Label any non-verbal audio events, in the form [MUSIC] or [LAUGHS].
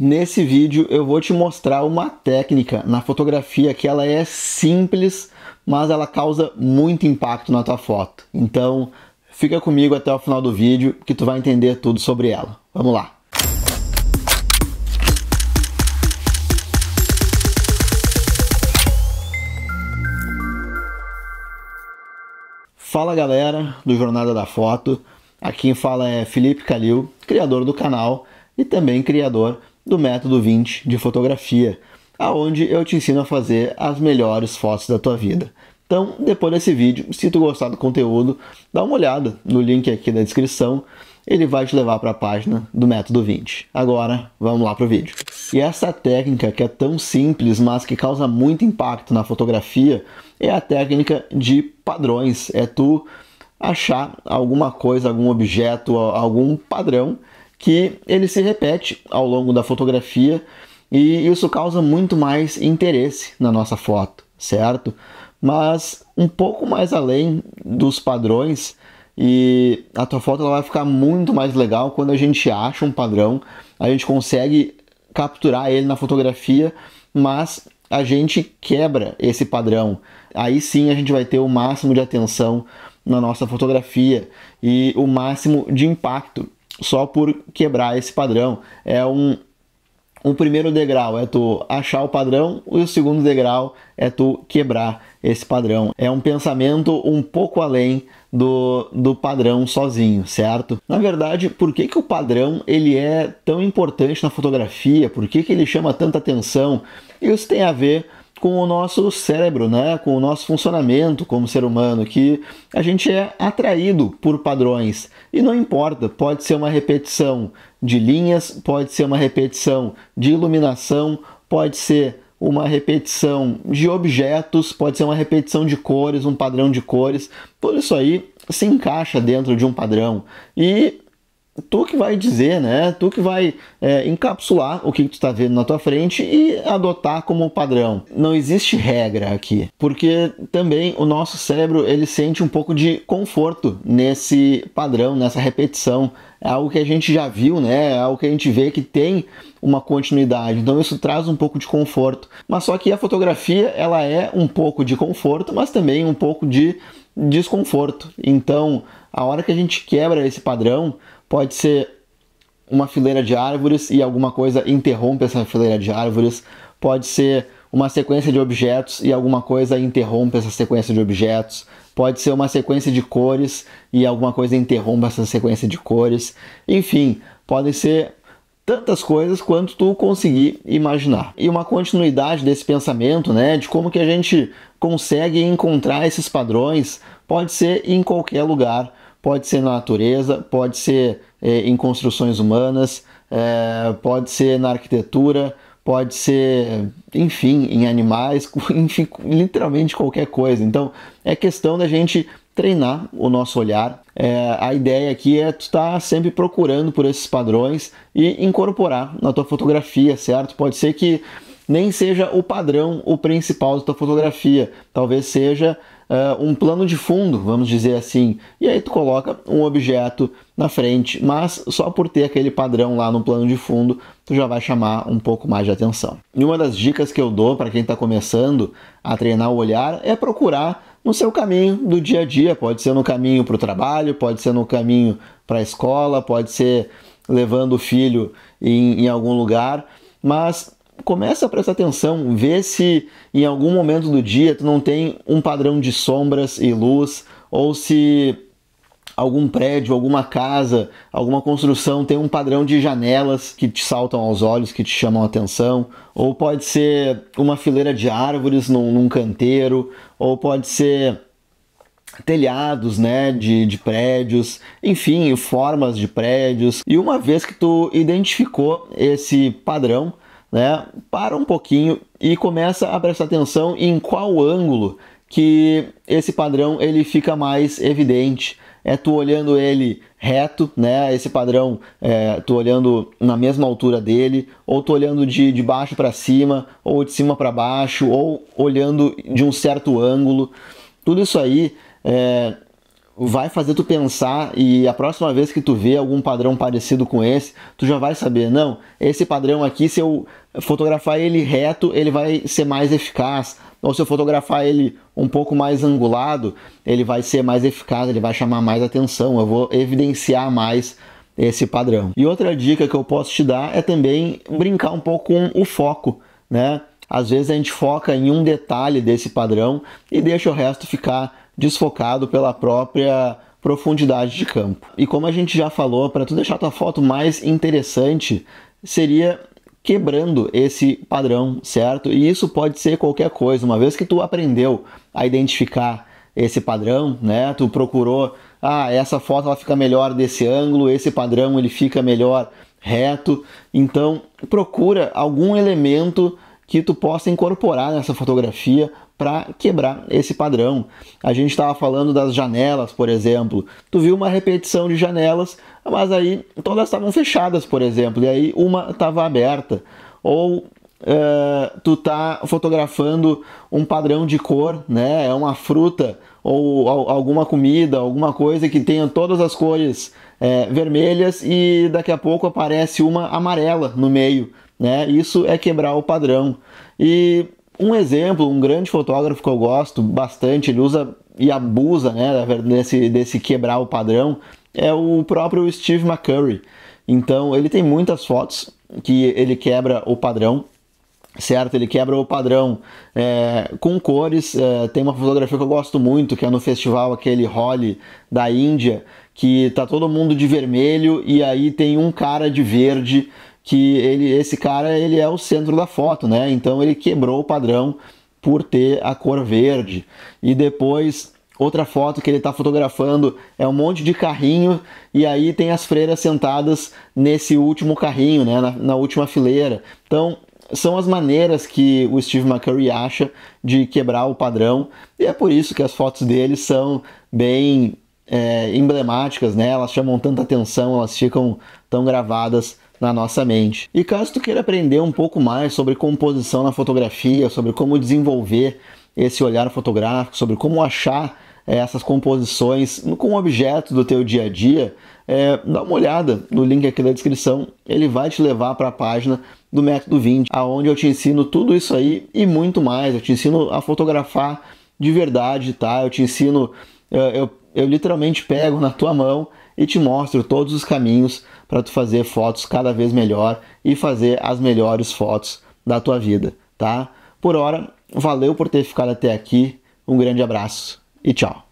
Nesse vídeo eu vou te mostrar uma técnica na fotografia que ela é simples, mas ela causa muito impacto na tua foto. Então fica comigo até o final do vídeo que tu vai entender tudo sobre ela. Vamos lá! Fala galera do Jornada da Foto, aqui quem fala é Felipe Calil, criador do canal e também criador do método 20 de fotografia, aonde eu te ensino a fazer as melhores fotos da tua vida. Então, depois desse vídeo, se tu gostar do conteúdo, dá uma olhada no link aqui na descrição, ele vai te levar para a página do método 20. Agora, vamos lá para o vídeo. E essa técnica que é tão simples, mas que causa muito impacto na fotografia, é a técnica de padrões. É tu achar alguma coisa, algum objeto, algum padrão que ele se repete ao longo da fotografia e isso causa muito mais interesse na nossa foto, certo? Mas um pouco mais além dos padrões e a tua foto ela vai ficar muito mais legal quando a gente acha um padrão, a gente consegue capturar ele na fotografia, mas a gente quebra esse padrão. Aí sim a gente vai ter o máximo de atenção na nossa fotografia e o máximo de impacto só por quebrar esse padrão. É um, um primeiro degrau é tu achar o padrão, e o segundo degrau é tu quebrar esse padrão. É um pensamento um pouco além do, do padrão sozinho, certo? Na verdade, por que, que o padrão ele é tão importante na fotografia? Por que, que ele chama tanta atenção? Isso tem a ver com o nosso cérebro, né? com o nosso funcionamento como ser humano, que a gente é atraído por padrões. E não importa, pode ser uma repetição de linhas, pode ser uma repetição de iluminação, pode ser uma repetição de objetos, pode ser uma repetição de cores, um padrão de cores. Tudo isso aí se encaixa dentro de um padrão. E tu que vai dizer, né? Tu que vai é, encapsular o que tu está vendo na tua frente e adotar como padrão. Não existe regra aqui, porque também o nosso cérebro ele sente um pouco de conforto nesse padrão, nessa repetição. É algo que a gente já viu, né? É algo que a gente vê que tem uma continuidade. Então isso traz um pouco de conforto. Mas só que a fotografia ela é um pouco de conforto, mas também um pouco de desconforto. Então a hora que a gente quebra esse padrão pode ser uma fileira de árvores e alguma coisa interrompe essa fileira de árvores, pode ser uma sequência de objetos e alguma coisa interrompe essa sequência de objetos, pode ser uma sequência de cores e alguma coisa interrompe essa sequência de cores, enfim, podem ser tantas coisas quanto tu conseguir imaginar. E uma continuidade desse pensamento, né, de como que a gente consegue encontrar esses padrões, pode ser em qualquer lugar pode ser na natureza, pode ser é, em construções humanas, é, pode ser na arquitetura, pode ser, enfim, em animais, [LAUGHS] enfim, literalmente qualquer coisa. Então é questão da gente treinar o nosso olhar. É, a ideia aqui é tu estar tá sempre procurando por esses padrões e incorporar na tua fotografia, certo? Pode ser que nem seja o padrão o principal da tua fotografia, talvez seja uh, um plano de fundo, vamos dizer assim, e aí tu coloca um objeto na frente, mas só por ter aquele padrão lá no plano de fundo, tu já vai chamar um pouco mais de atenção. E uma das dicas que eu dou para quem está começando a treinar o olhar é procurar no seu caminho do dia a dia, pode ser no caminho para o trabalho, pode ser no caminho para a escola, pode ser levando o filho em, em algum lugar, mas começa a prestar atenção, vê se em algum momento do dia tu não tem um padrão de sombras e luz, ou se algum prédio, alguma casa, alguma construção tem um padrão de janelas que te saltam aos olhos, que te chamam a atenção, ou pode ser uma fileira de árvores num, num canteiro, ou pode ser telhados, né, de, de prédios, enfim, formas de prédios. E uma vez que tu identificou esse padrão, né? Para um pouquinho e começa a prestar atenção em qual ângulo que esse padrão ele fica mais evidente. É tu olhando ele reto, né? Esse padrão, é, tu olhando na mesma altura dele, ou tu olhando de, de baixo para cima, ou de cima para baixo, ou olhando de um certo ângulo. Tudo isso aí é, vai fazer tu pensar e a próxima vez que tu vê algum padrão parecido com esse, tu já vai saber, não, esse padrão aqui, se eu fotografar ele reto, ele vai ser mais eficaz. Ou se eu fotografar ele um pouco mais angulado, ele vai ser mais eficaz, ele vai chamar mais atenção, eu vou evidenciar mais esse padrão. E outra dica que eu posso te dar é também brincar um pouco com o foco, né? Às vezes a gente foca em um detalhe desse padrão e deixa o resto ficar desfocado pela própria profundidade de campo. E como a gente já falou, para tu deixar tua foto mais interessante, seria quebrando esse padrão, certo? E isso pode ser qualquer coisa, uma vez que tu aprendeu a identificar esse padrão, né? Tu procurou, ah, essa foto ela fica melhor desse ângulo, esse padrão ele fica melhor reto. Então, procura algum elemento que tu possa incorporar nessa fotografia para quebrar esse padrão. A gente estava falando das janelas, por exemplo. Tu viu uma repetição de janelas, mas aí todas estavam fechadas, por exemplo, e aí uma estava aberta. Ou Uh, tu tá fotografando um padrão de cor, né? É uma fruta ou, alguma comida, alguma coisa que tenha todas as cores é, vermelhas e daqui a pouco aparece uma amarela no meio. Né? Isso é quebrar o padrão. E um exemplo, um grande fotógrafo que eu gosto bastante, ele usa e abusa né, desse, desse quebrar o padrão, é o próprio Steve McCurry. Então, ele tem muitas fotos que ele quebra o padrão, certo? Ele quebra o padrão é, com cores. É, tem uma fotografia que eu gosto muito, que é no festival aquele Holi da Índia, que tá todo mundo de vermelho e aí tem um cara de verde que ele, esse cara ele é o centro da foto, né? Então ele quebrou o padrão por ter a cor verde. E depois outra foto que ele está fotografando é um monte de carrinho e aí tem as freiras sentadas nesse último carrinho, né? na, na última fileira. Então são as maneiras que o Steve McCurry acha de quebrar o padrão e é por isso que as fotos dele são bem é, emblemáticas, né? Elas chamam tanta atenção, elas ficam tão gravadas na nossa mente. E caso tu queira aprender um pouco mais sobre composição na fotografia, sobre como desenvolver esse olhar fotográfico, sobre como achar eh, essas composições com objetos do teu dia a dia, é, dá uma olhada no link aqui da descrição, ele vai te levar para a página do Método 20, aonde eu te ensino tudo isso aí e muito mais. Eu te ensino a fotografar de verdade, tá? Eu te ensino, eh, eu eu literalmente pego na tua mão e te mostro todos os caminhos para tu fazer fotos cada vez melhor e fazer as melhores fotos da tua vida, tá? Por hora, valeu por ter ficado até aqui. Um grande abraço e tchau.